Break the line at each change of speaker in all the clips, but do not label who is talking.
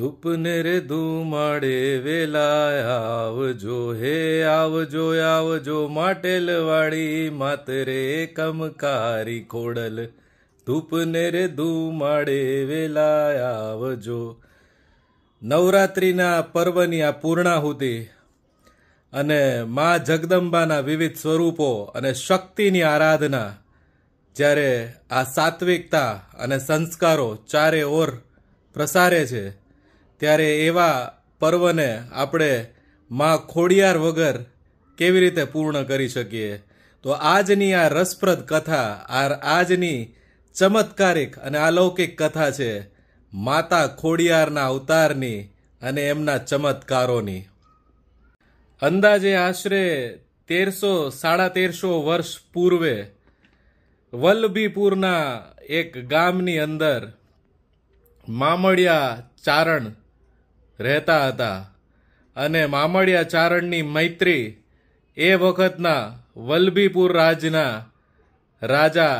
ધૂપને રે ધુમાડે વેલા આવજો હે આવજો આવજો માટેલવાળી માત રે કમકારી ખોડલ ધૂપને રે ધૂમાડે વેલા આવજો નવરાત્રિના પર્વની આ પૂર્ણાહુતિ અને મા જગદંબાના વિવિધ સ્વરૂપો અને શક્તિની આરાધના જ્યારે આ સાત્વિકતા અને સંસ્કારો ચારે ઓર પ્રસારે છે ત્યારે એવા પર્વને આપણે માં ખોડિયાર વગર કેવી રીતે પૂર્ણ કરી શકીએ તો આજની આ રસપ્રદ કથા આ આજની ચમત્કારિક અને અલૌકિક કથા છે માતા ખોડિયારના અવતારની અને એમના ચમત્કારોની અંદાજે આશરે તેરસો સાડા તેરસો વર્ષ પૂર્વે વલ્લભીપુરના એક ગામની અંદર મામડિયા ચારણ રહેતા હતા અને મામડિયા ચારણની મૈત્રી એ વખતના વલ્લભીપુર રાજના રાજા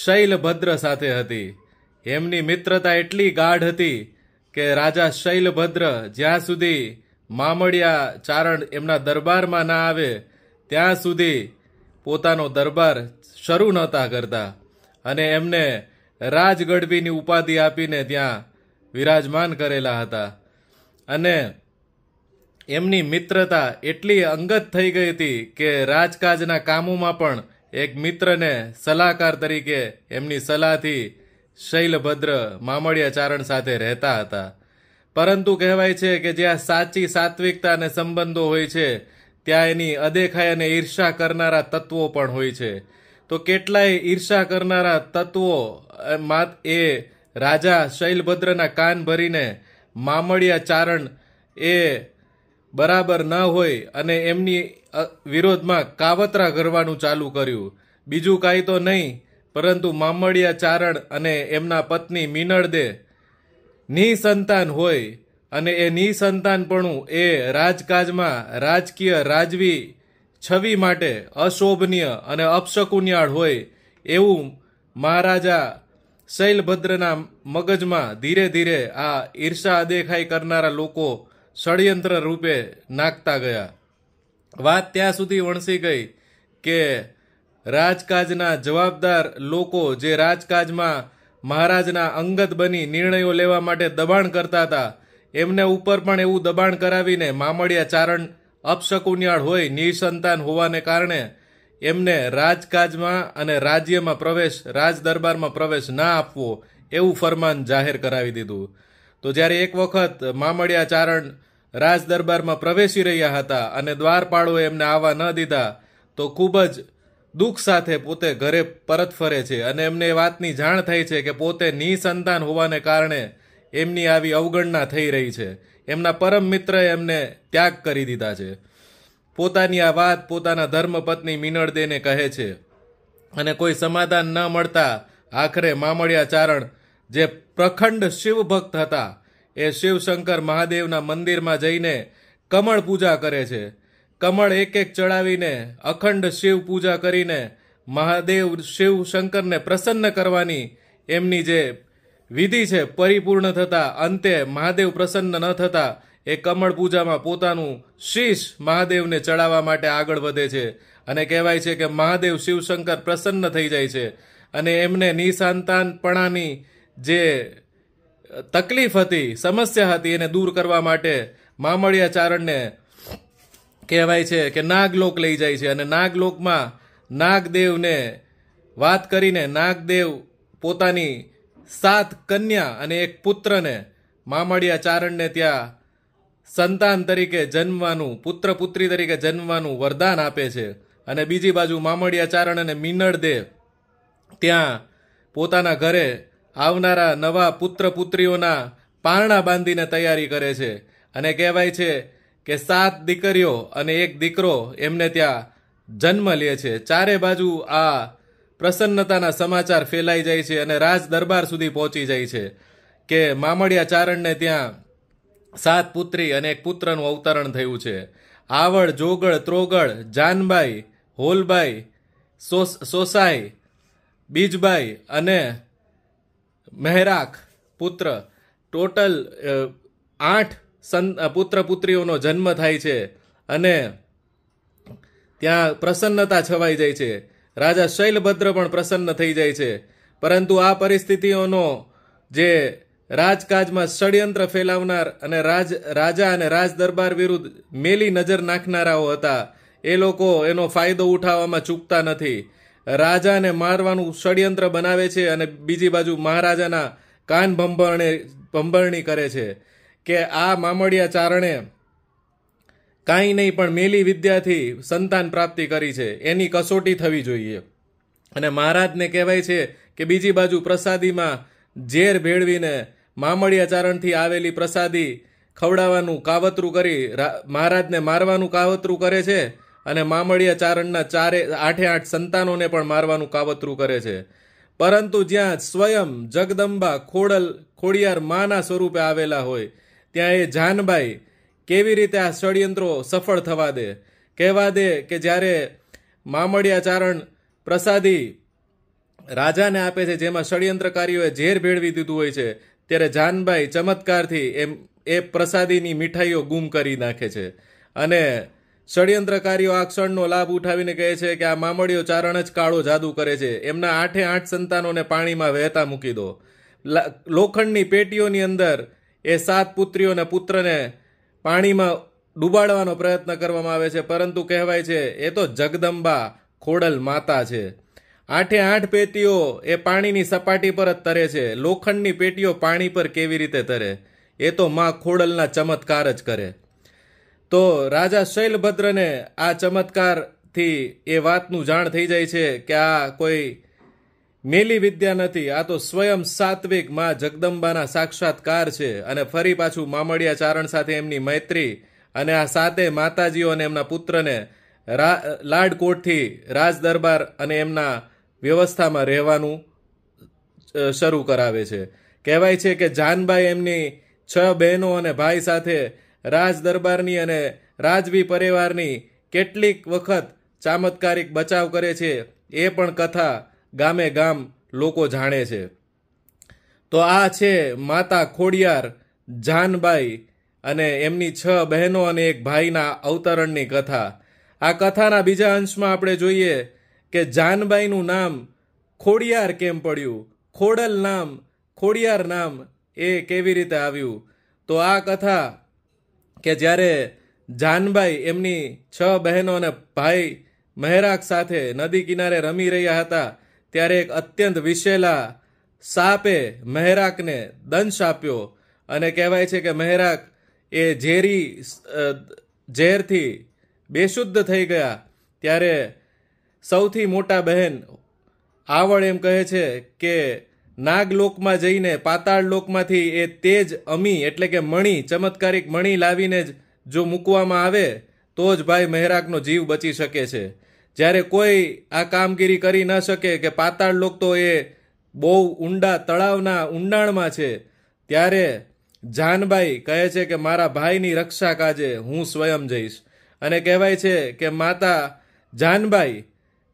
શૈલભદ્ર સાથે હતી એમની મિત્રતા એટલી ગાઢ હતી કે રાજા શૈલભદ્ર જ્યાં સુધી મામડિયા ચારણ એમના દરબારમાં ના આવે ત્યાં સુધી પોતાનો દરબાર શરૂ નહોતા કરતા અને એમને રાજગઢવીની ઉપાધિ આપીને ત્યાં વિરાજમાન કરેલા હતા અને એમની મિત્રતા એટલી અંગત થઈ ગઈ હતી કે રાજકાજના કામોમાં પણ એક મિત્રને સલાહકાર તરીકે એમની સલાહથી શૈલભદ્ર ચારણ સાથે રહેતા હતા પરંતુ કહેવાય છે કે જ્યાં સાચી સાત્વિકતા અને સંબંધો હોય છે ત્યાં એની અદેખાઈ અને ઈર્ષા કરનારા તત્વો પણ હોય છે તો કેટલાય ઈર્ષા કરનારા તત્વો એ રાજા શૈલભદ્રના કાન ભરીને મામળિયા ચારણ એ બરાબર ન હોય અને એમની વિરોધમાં કાવતરા કરવાનું ચાલુ કર્યું બીજું કાંઈ તો નહીં પરંતુ મામળિયા ચારણ અને એમના પત્ની મિનળદે નિસંતાન હોય અને એ નિસંતાનપણું એ રાજકાજમાં રાજકીય રાજવી છવી માટે અશોભનીય અને અપશકુન્યાળ હોય એવું મહારાજા શૈલભદ્રના મગજમાં ધીરે ધીરે આ ઈર્ષા અદેખાઈ કરનારા લોકો ષડયંત્ર રૂપે નાખતા ગયા વાત ત્યાં સુધી વણસી ગઈ કે રાજકાજના જવાબદાર લોકો જે રાજકાજમાં મહારાજના અંગત બની નિર્ણયો લેવા માટે દબાણ કરતા હતા એમને ઉપર પણ એવું દબાણ કરાવીને મામડિયા ચારણ અપશકુન્યાળ હોય નિસંતાન હોવાને કારણે એમને રાજકાજમાં અને રાજ્યમાં પ્રવેશ રાજદરબારમાં પ્રવેશ ના આપવો એવું ફરમાન જાહેર કરાવી દીધું તો જ્યારે એક વખત મામડિયા ચારણ રાજદરબારમાં પ્રવેશી રહ્યા હતા અને દ્વારપાળોએ એમને આવવા ન દીધા તો ખૂબ જ દુઃખ સાથે પોતે ઘરે પરત ફરે છે અને એમને એ વાતની જાણ થઈ છે કે પોતે નિસંતાન હોવાને કારણે એમની આવી અવગણના થઈ રહી છે એમના પરમ મિત્રએ એમને ત્યાગ કરી દીધા છે પોતાની આ વાત પોતાના ધર્મપત્ની મિનળદેને કહે છે અને કોઈ સમાધાન ન મળતા આખરે મામળિયા ચારણ જે પ્રખંડ શિવભક્ત હતા એ શિવશંકર મહાદેવના મંદિરમાં જઈને કમળ પૂજા કરે છે કમળ એક એક ચડાવીને અખંડ શિવ પૂજા કરીને મહાદેવ શિવશંકરને પ્રસન્ન કરવાની એમની જે વિધિ છે પરિપૂર્ણ થતા અંતે મહાદેવ પ્રસન્ન ન થતાં એ કમળ પૂજામાં પોતાનું શીશ મહાદેવને ચડાવવા માટે આગળ વધે છે અને કહેવાય છે કે મહાદેવ શિવશંકર પ્રસન્ન થઈ જાય છે અને એમને નિસંતાનપણાની જે તકલીફ હતી સમસ્યા હતી એને દૂર કરવા માટે મામળિયા ચારણને કહેવાય છે કે નાગલોક લઈ જાય છે અને નાગલોકમાં નાગદેવને વાત કરીને નાગદેવ પોતાની સાત કન્યા અને એક પુત્રને મામળિયા ચારણને ત્યાં સંતાન તરીકે જન્મવાનું પુત્ર પુત્રી તરીકે જન્મવાનું વરદાન આપે છે અને બીજી બાજુ મામડિયા ચારણ અને મીનળ દે ત્યાં પોતાના ઘરે આવનારા નવા પુત્ર પુત્રીઓના પારણા બાંધીને તૈયારી કરે છે અને કહેવાય છે કે સાત દીકરીઓ અને એક દીકરો એમને ત્યાં જન્મ લે છે ચારે બાજુ આ પ્રસન્નતાના સમાચાર ફેલાઈ જાય છે અને રાજ દરબાર સુધી પહોંચી જાય છે કે મામડિયા ચારણને ત્યાં સાત પુત્રી અને એક પુત્રનું અવતરણ થયું છે આવડ જોગળ ત્રોગળ જાનબાઈ હોલબાઈ સોસાઈ બીજબાઈ અને મહેરાખ પુત્ર ટોટલ આઠ સન પુત્ર પુત્રીઓનો જન્મ થાય છે અને ત્યાં પ્રસન્નતા છવાઈ જાય છે રાજા શૈલભદ્ર પણ પ્રસન્ન થઈ જાય છે પરંતુ આ પરિસ્થિતિઓનો જે રાજકાજમાં ષડયંત્ર ફેલાવનાર અને રાજ રાજા અને રાજ દરબાર વિરુદ્ધ મેલી નજર નાખનારાઓ હતા એ લોકો એનો ફાયદો ઉઠાવવામાં ચૂકતા નથી રાજાને મારવાનું ષડયંત્ર બનાવે છે અને બીજી બાજુ મહારાજાના કાન ભંભરણે ભંભરણી કરે છે કે આ મામડિયા ચારણે કાંઈ નહીં પણ મેલી વિદ્યાથી સંતાન પ્રાપ્તિ કરી છે એની કસોટી થવી જોઈએ અને મહારાજને કહેવાય છે કે બીજી બાજુ પ્રસાદીમાં ઝેર ભેળવીને મામળિયા ચારણથી આવેલી પ્રસાદી ખવડાવવાનું કાવતરું કરી મહારાજને મારવાનું કાવતરું કરે છે અને મામળિયા ચારણના ચારે આઠે આઠ સંતાનોને પણ મારવાનું કાવતરું કરે છે પરંતુ જ્યાં સ્વયં જગદંબા ખોડલ ખોડિયાર માના સ્વરૂપે આવેલા હોય ત્યાં એ જાનભાઈ કેવી રીતે આ ષડયંત્રો સફળ થવા દે કહેવા દે કે જ્યારે મામળિયા ચારણ પ્રસાદી રાજાને આપે છે જેમાં ષડયંત્રકારીઓએ ઝેર ભેળવી દીધું હોય છે ત્યારે જાનભાઈ ચમત્કારથી એમ એ પ્રસાદીની મીઠાઈઓ ગુમ કરી નાખે છે અને ષડયંત્રકારીઓ આ ક્ષણનો લાભ ઉઠાવીને કહે છે કે આ મામડીઓ ચારણ જ કાળો જાદુ કરે છે એમના આઠે આઠ સંતાનોને પાણીમાં વહેતા મૂકી દો લોખંડની પેટીઓની અંદર એ સાત પુત્રીઓને પુત્રને પાણીમાં ડૂબાડવાનો પ્રયત્ન કરવામાં આવે છે પરંતુ કહેવાય છે એ તો જગદંબા ખોડલ માતા છે આઠે આઠ પેટીઓ એ પાણીની સપાટી પર જ તરે છે લોખંડની પેટીઓ પાણી પર કેવી રીતે તરે એ તો માં ખોડલના ચમત્કાર જ કરે તો રાજા શૈલભદ્રને આ ચમત્કારથી એ વાતનું જાણ થઈ જાય છે કે આ કોઈ મેલી વિદ્યા નથી આ તો સ્વયં સાત્વિક મા જગદંબાના સાક્ષાત્કાર છે અને ફરી પાછું મામડિયા ચારણ સાથે એમની મૈત્રી અને આ સાતે માતાજીઓ અને એમના પુત્રને લાડકોટથી રાજદરબાર અને એમના વ્યવસ્થામાં રહેવાનું શરૂ કરાવે છે કહેવાય છે કે જાનબાઈ એમની છ બહેનો અને ભાઈ સાથે રાજ દરબારની અને રાજવી પરિવારની કેટલીક વખત ચામત્કારિક બચાવ કરે છે એ પણ કથા ગામે ગામ લોકો જાણે છે તો આ છે માતા ખોડિયાર જાનબાઈ અને એમની છ બહેનો અને એક ભાઈના અવતરણની કથા આ કથાના બીજા અંશમાં આપણે જોઈએ કે જાનબાઈનું નામ ખોડિયાર કેમ પડ્યું ખોડલ નામ ખોડિયાર નામ એ કેવી રીતે આવ્યું તો આ કથા કે જ્યારે જાનબાઈ એમની છ બહેનો અને ભાઈ મહેરાક સાથે નદી કિનારે રમી રહ્યા હતા ત્યારે એક અત્યંત વિશેલા સાપે મહેરાકને દંશ આપ્યો અને કહેવાય છે કે મહેરાક એ ઝેરી ઝેરથી બેશુદ્ધ થઈ ગયા ત્યારે સૌથી મોટા બહેન આવડ એમ કહે છે કે નાગલોકમાં જઈને પાતાળ લોકમાંથી એ તેજ અમી એટલે કે મણી ચમત્કારિક મણી લાવીને જ જો મૂકવામાં આવે તો જ ભાઈ મહેરાકનો જીવ બચી શકે છે જ્યારે કોઈ આ કામગીરી કરી ન શકે કે પાતાળ લોક તો એ બહુ ઊંડા તળાવના ઊંડાણમાં છે ત્યારે જાનબાઈ કહે છે કે મારા ભાઈની રક્ષા કાજે હું સ્વયં જઈશ અને કહેવાય છે કે માતા જાનબાઈ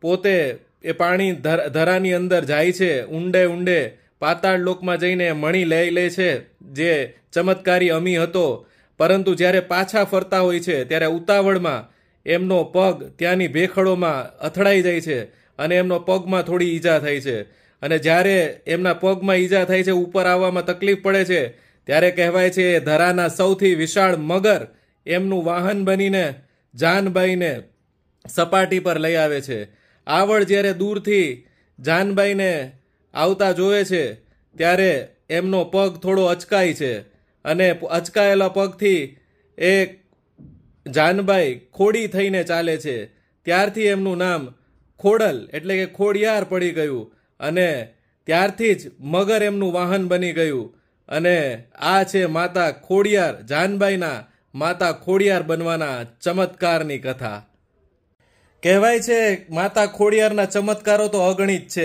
પોતે એ પાણી ધરાની અંદર જાય છે ઊંડે ઊંડે પાતાળ લોકમાં જઈને મણી લઈ લે છે જે ચમત્કારી અમી હતો પરંતુ જ્યારે પાછા ફરતા હોય છે ત્યારે ઉતાવળમાં એમનો પગ ત્યાંની ભેખડોમાં અથડાઈ જાય છે અને એમનો પગમાં થોડી ઈજા થાય છે અને જ્યારે એમના પગમાં ઈજા થાય છે ઉપર આવવામાં તકલીફ પડે છે ત્યારે કહેવાય છે એ ધરાના સૌથી વિશાળ મગર એમનું વાહન બનીને જાનબાઈને સપાટી પર લઈ આવે છે આવડ જ્યારે દૂરથી જાનબાઈને આવતા જોવે છે ત્યારે એમનો પગ થોડો અચકાય છે અને અચકાયેલા પગથી એ જાનબાઈ ખોડી થઈને ચાલે છે ત્યારથી એમનું નામ ખોડલ એટલે કે ખોડિયાર પડી ગયું અને ત્યારથી જ મગર એમનું વાહન બની ગયું અને આ છે માતા ખોડિયાર જાનબાઈના માતા ખોડિયાર બનવાના ચમત્કારની કથા કહેવાય છે માતા ખોડિયારના ચમત્કારો તો અગણિત છે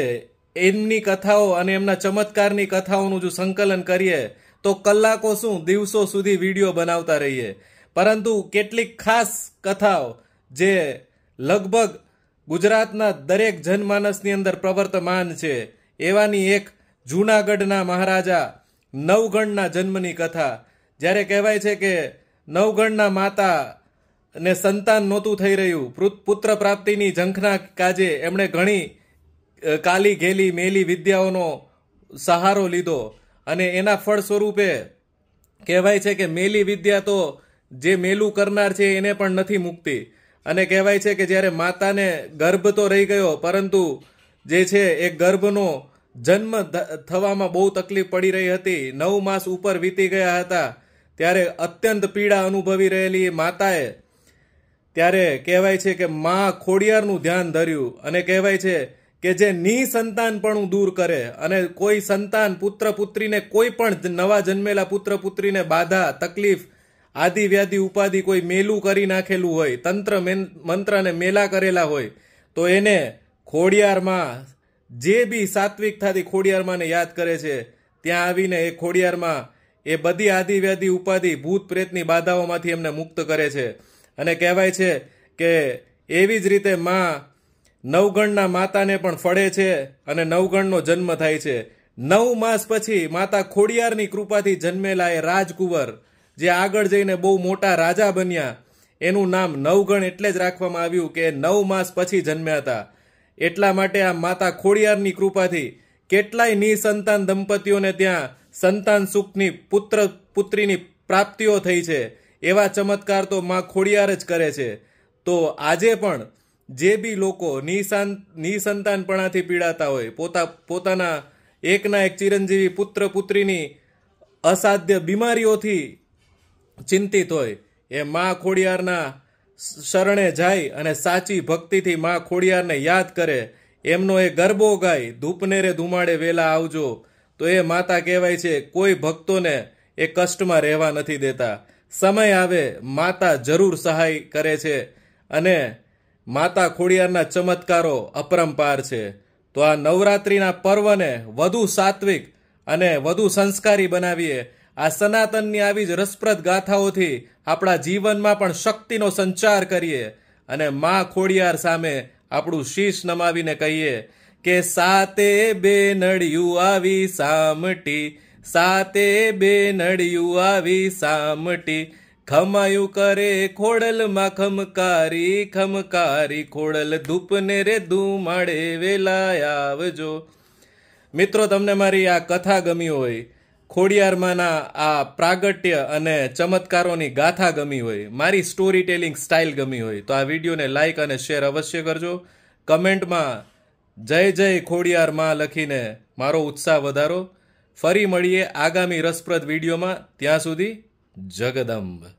એમની કથાઓ અને એમના ચમત્કારની કથાઓનું જો સંકલન કરીએ તો કલાકો શું દિવસો સુધી વિડીયો બનાવતા રહીએ પરંતુ કેટલીક ખાસ કથાઓ જે લગભગ ગુજરાતના દરેક જનમાનસની અંદર પ્રવર્તમાન છે એવાની એક જૂનાગઢના મહારાજા નવગણના જન્મની કથા જ્યારે કહેવાય છે કે નવગણના માતા ને સંતાન નહોતું થઈ રહ્યું પુત્ર પ્રાપ્તિની ઝંખના કાજે એમણે ઘણી કાલી ઘેલી મેલી વિદ્યાઓનો સહારો લીધો અને એના ફળ સ્વરૂપે કહેવાય છે કે મેલી વિદ્યા તો જે મેલું કરનાર છે એને પણ નથી મૂકતી અને કહેવાય છે કે જ્યારે માતાને ગર્ભ તો રહી ગયો પરંતુ જે છે એ ગર્ભનો જન્મ થવામાં બહુ તકલીફ પડી રહી હતી નવ માસ ઉપર વીતી ગયા હતા ત્યારે અત્યંત પીડા અનુભવી રહેલી માતાએ ત્યારે કહેવાય છે કે માં ખોડિયારનું ધ્યાન ધર્યું અને કહેવાય છે કે જે ની સંતાનપણું દૂર કરે અને કોઈ સંતાન પુત્ર પુત્રીને કોઈ પણ નવા જન્મેલા પુત્ર પુત્રીને બાધા તકલીફ આદિ વ્યાધિ ઉપાધિ કોઈ મેલું કરી નાખેલું હોય તંત્ર મંત્રને મેલા કરેલા હોય તો એને ખોડિયારમાં જે બી સાત્વિક થતી ખોડિયારમાંને યાદ કરે છે ત્યાં આવીને એ ખોડિયારમાં એ બધી આદિ ઉપાધિ ભૂત પ્રેતની બાધાઓમાંથી એમને મુક્ત કરે છે અને કહેવાય છે કે એવી જ રીતે માં નવગણના માતાને પણ ફળે છે અને નવગણનો જન્મ થાય છે નવ માસ પછી માતા ખોડિયારની કૃપાથી જન્મેલા એ રાજકુંવર જે આગળ જઈને બહુ મોટા રાજા બન્યા એનું નામ નવગણ એટલે જ રાખવામાં આવ્યું કે નવ માસ પછી જન્મ્યા હતા એટલા માટે આ માતા ખોડિયારની કૃપાથી કેટલાય નિસંતાન દંપતીઓને ત્યાં સંતાન સુખની પુત્ર પુત્રીની પ્રાપ્તિઓ થઈ છે એવા ચમત્કાર તો માં ખોડિયાર જ કરે છે તો આજે પણ જે બી લોકો નિશાન નિસંતાનપણાથી પીડાતા હોય પોતા પોતાના એકના એક ચિરંજીવી પુત્ર પુત્રીની અસાધ્ય બીમારીઓથી ચિંતિત હોય એ મા ખોડિયારના શરણે જાય અને સાચી ભક્તિથી મા ખોડિયારને યાદ કરે એમનો એ ગરબો ગાય ધૂપનેરે ધુમાડે વેલા આવજો તો એ માતા કહેવાય છે કોઈ ભક્તોને એ કષ્ટમાં રહેવા નથી દેતા સમય આવે માતા જરૂર સહાય કરે છે અને માતા ખોડિયારના ચમત્કારો અપરંપાર છે તો આ નવરાત્રિના પર્વને વધુ સાત્વિક અને વધુ સંસ્કારી બનાવીએ આ સનાતનની આવી જ રસપ્રદ ગાથાઓથી આપણા જીવનમાં પણ શક્તિનો સંચાર કરીએ અને મા ખોડિયાર સામે આપણું શીશ નમાવીને કહીએ કે સાતે બેનડિયું આવી સામટી સાતે બે નડિયું આવી સામટી ખમાયું કરે ખોડલમાં ખમકારી ખમકારી ખોડલ ધૂપને રે ધૂમાડે વેલા આવજો મિત્રો તમને મારી આ કથા ગમી હોય ખોડિયારમાંના આ પ્રાગટ્ય અને ચમત્કારોની ગાથા ગમી હોય મારી સ્ટોરી ટેલિંગ સ્ટાઇલ ગમી હોય તો આ વિડીયોને લાઇક અને શેર અવશ્ય કરજો કમેન્ટમાં જય જય ખોડિયાર માં લખીને મારો ઉત્સાહ વધારો ફરી મળીએ આગામી રસપ્રદ વિડીયોમાં ત્યાં સુધી જગદંબ